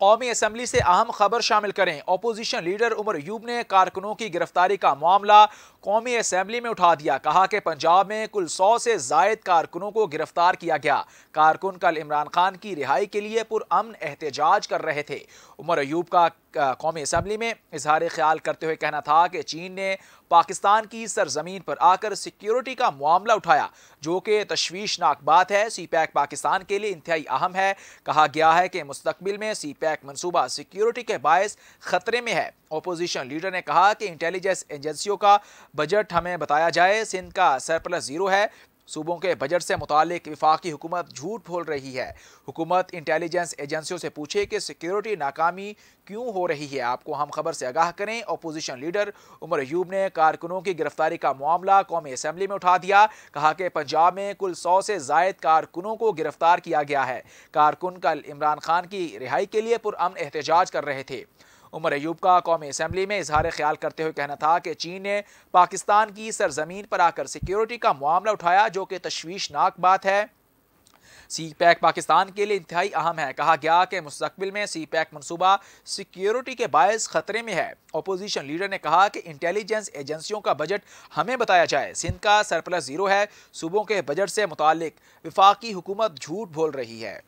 कौमी असम्बली से अहम खबर शामिल करें अपोजिशन लीडर उमर यूब ने कारकुनों की गिरफ्तारी का मामला कौमी असम्बली में उठा दिया कहा कि पंजाब में कुल सौ से जायद कारकुनों को गिरफ्तार किया गया कारकुन कल इमरान खान की रिहाई के लिए पुरान एहतजाज कर रहे थे उमर अयूब का कौमी असम्बली में इजहार ख्याल करते हुए कहना था कि चीन ने पाकिस्तान की सरजमीन पर आकर सिक्योरिटी का मामला उठाया जो कि तश्वीशनाक बात है सी पैक पाकिस्तान के लिए इंतहाई अहम है कहा गया है कि मुस्तबिल में सी पैक मनसूबा सिक्योरिटी के बायस खतरे में है अपोजिशन लीडर ने कहा कि इंटेलिजेंस एजेंसियों का बजट हमें बताया जाए सिंध का सरप्लस जीरो है सूबों के बजट से मुतालिक विफाकी हुकूमत झूठ बोल रही है हुकूमत इंटेलिजेंस एजेंसियों से पूछे कि सिक्योरिटी नाकामी क्यों हो रही है आपको हम खबर से आगाह करें अपोजिशन लीडर उमर यूब ने कारकुनों की गिरफ्तारी का मामला कौमी असम्बली में उठा दिया कहा कि पंजाब में कुल सौ से जायद कारकुनों को गिरफ्तार किया गया है कारकुन कल इमरान खान की रिहाई के लिए पुरान एहतजाज कर रहे थे उमर अयूब का कौमी असम्बली में इजहार ख्याल करते हुए कहना था कि चीन ने पाकिस्तान की सरजमीन पर आकर सिक्योरिटी का मामला उठाया जो कि तशवीशनाक बात है सी पैक पाकिस्तान के लिए इंतहाई अहम है कहा गया कि मुस्तबिल में सी पैक मनसूबा सिक्योरिटी के बायस खतरे में है अपोजिशन लीडर ने कहा कि इंटेलिजेंस एजेंसियों का बजट हमें बताया जाए सिंध का सरप्लस जीरो है सूबों के बजट से मुतल विफाकी हुकूमत झूठ बोल रही है